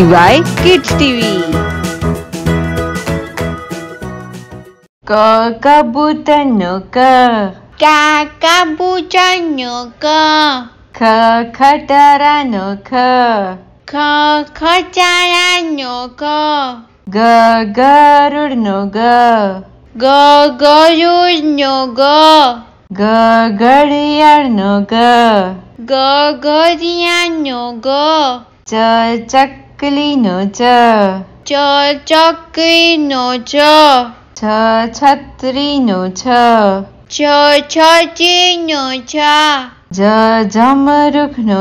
DY Kids TV. Kakabutanaka. Kakabutanaka. Kakataranaka. Kakataranaka. Gagarurnoga. Gagarurnoga. Gagariyarnoga. Gagariyarnoga. Chachak ચકલી નો ચ ચ ચકલી નો ચ છ છત્રી નો છ છ છત્રી નો છ ज जामुक नो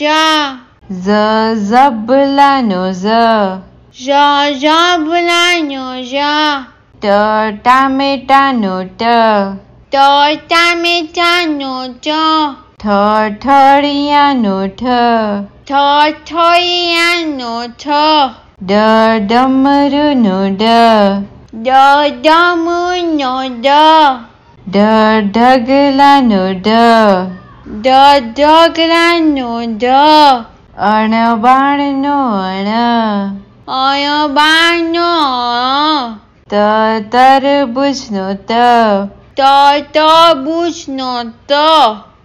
जा ज जबला नो ज जबला नो ट टामेटा नो ट ट टामेटा ઠળિયાનો ઠ ઠળિયાનો ઠ ડ ડમરનો ડ ડ ડમનો ડ ડ ઢગલાનો ઢ ડ ઢગલાનો ઢ અણબાણનો અણ અણબાણનો ત તરબૂચનો ત ત તરબૂચનો ત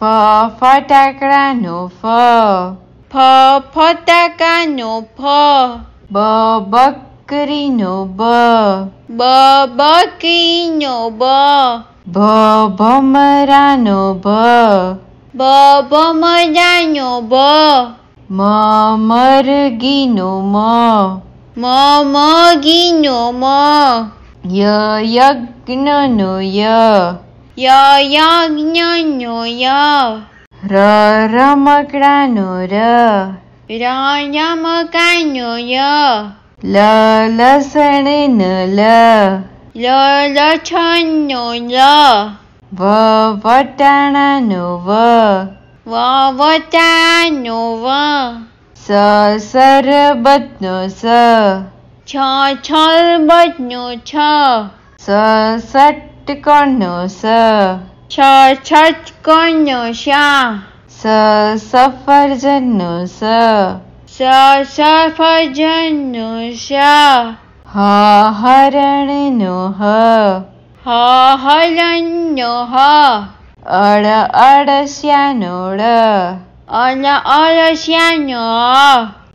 ફ ફટાકડાનો ફ ફ ફટાકાનો ફ બ બકરીનો બ બ બકરીનો બ ભ ભમરાનો ભ બ ભમરાનો બ મ મરગીનો મ મ મગીનો મ ય યજ્ઞનો ય या याज्ञो या रमक्रानो र रामकाण्यो य लसणेन ल लछन्यो ल वटाणानो व वटानो व स सर्वज्ञो स छ छल्बज्ञो छ स सट कु सनुषा स सफर्जनुष जनुष हरण अड़ अडसोड अन अरश्यनो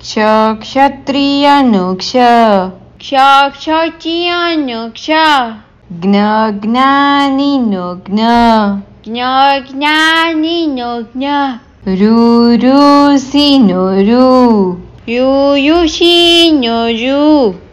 क्ष क्षत्रियनुक्षियनुक्ष Gna gnanino gna. Gna gnanino gna. Ru ru sino ru. Yu yu sino ru.